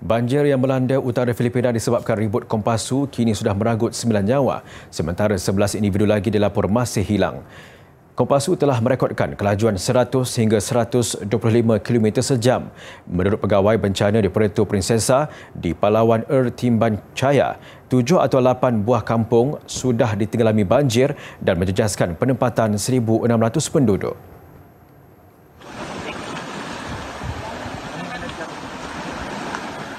Banjir yang melanda utara Filipina disebabkan ribut kompasu kini sudah meragut sembilan nyawa, sementara sebelas individu lagi dilapor masih hilang. Kompasu telah merekodkan kelajuan 100 hingga 125 km sejam. Menurut pegawai bencana di Puerto Princesa di Palawan Er Timban Caya, tujuh atau lapan buah kampung sudah ditenggelami banjir dan menjejaskan penempatan 1,600 penduduk.